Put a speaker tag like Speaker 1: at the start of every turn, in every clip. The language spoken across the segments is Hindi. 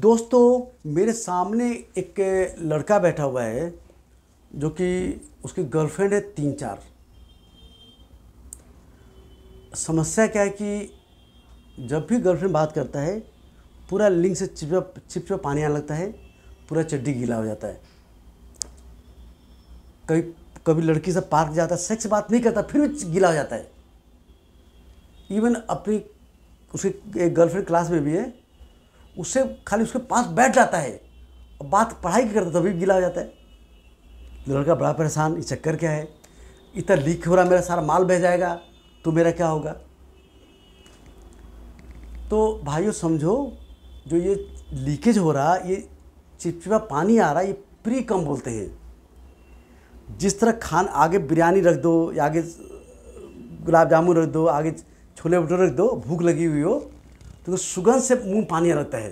Speaker 1: दोस्तों मेरे सामने एक लड़का बैठा हुआ है जो कि उसकी गर्लफ्रेंड है तीन चार समस्या क्या है कि जब भी गर्लफ्रेंड बात करता है पूरा लिंग से चिपचिप चिपचिप पानी आने लगता है पूरा चड्डी गीला हो जाता है कभी कभी लड़की से पार्क जाता है सेक्स बात नहीं करता फिर भी गीला हो जाता है इवन अपनी उसकी एक गर्लफ्रेंड क्लास में भी है उससे खाली उसके पास बैठ जाता है और बात पढ़ाई की करता तभी गीला हो जाता है लड़का बड़ा परेशान ये चक्कर क्या है इतना लीक हो रहा मेरा सारा माल बह जाएगा तो मेरा क्या होगा तो भाइयों समझो जो ये लीकेज हो रहा ये चिपचिपा पानी आ रहा ये प्री कम बोलते हैं जिस तरह खान आगे बिरयानी रख दो या आगे गुलाब जामुन रख दो आगे छोले भटूरे रख दो भूख लगी हुई हो क्योंकि तो सुगंध से मुंह पानी रहता है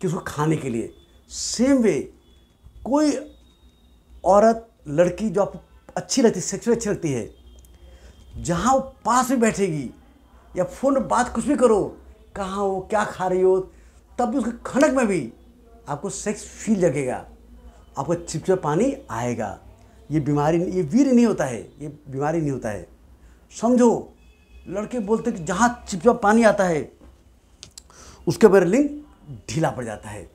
Speaker 1: कि उसको खाने के लिए सेम वे कोई औरत लड़की जो आपको अच्छी लगती है सेक्सुअली अच्छी लगती है जहाँ वो पास में बैठेगी या फ़ोन पर बात कुछ भी करो कहाँ हो क्या खा रही हो तब भी उसके खनक में भी आपको सेक्स फील लगेगा आपको चिपचिप पानी आएगा ये बीमारी ये वीर नहीं होता है ये बीमारी नहीं होता है समझो लड़के बोलते कि जहाँ चिपचिप पानी आता है उसके उसका लिंक ढीला पड़ जाता है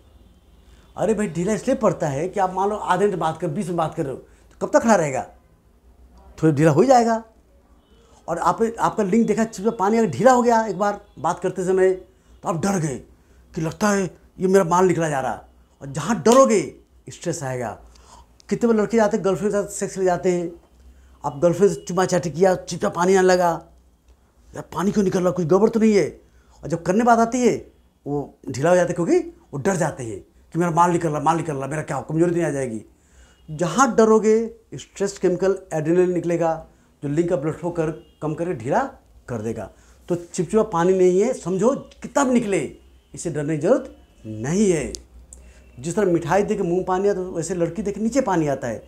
Speaker 1: अरे भाई ढीला इसलिए पड़ता है कि आप मान लो आधे घंटे बात कर बीस में बात कर रहे हो तो कब तक खड़ा रहेगा थोड़ा ढीला हो ही जाएगा और आप आपका लिंक देखा चिप पानी अगर ढीला हो गया एक बार बात करते समय तो आप डर गए कि लगता है ये मेरा माल निकला जा रहा और जहाँ डरोगे स्ट्रेस आएगा कितने बार लड़के जाते हैं गर्लफ्रेंड के साथ सेक्स ले जाते हैं आप गर्लफ्रेंड से चुपा चाटी किया चिपचा पानी आने लगा यार पानी क्यों निकल रहा कुछ गड़बड़ तो नहीं है और जब करने बात आती है वो ढीला हो जाता है क्योंकि वो डर जाते हैं कि मेरा माल निकल रहा माल निकल रहा मेरा क्या कमजोरी तो नहीं आ जाएगी जहाँ डरोगे स्ट्रेस केमिकल एड्रेनलिन निकलेगा जो लिंक का ब्लड फ्लो कर कम करके ढीला कर देगा तो चिपचिपा पानी नहीं है समझो कितना भी निकले इसे डरने की जरूरत नहीं है जिस तरह मिठाई देखे के मुंह पानी आता है तो वैसे लड़की देखे नीचे पानी आता है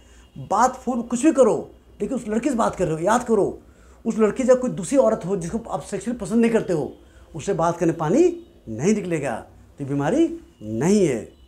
Speaker 1: बात फूल कुछ भी करो लेकिन उस लड़की से बात कर रहे हो याद करो उस लड़की जब कोई दूसरी औरत हो जिसको आप सेक्सुअली पसंद नहीं करते हो उससे बात करने पानी नहीं निकलेगा तो बीमारी नहीं है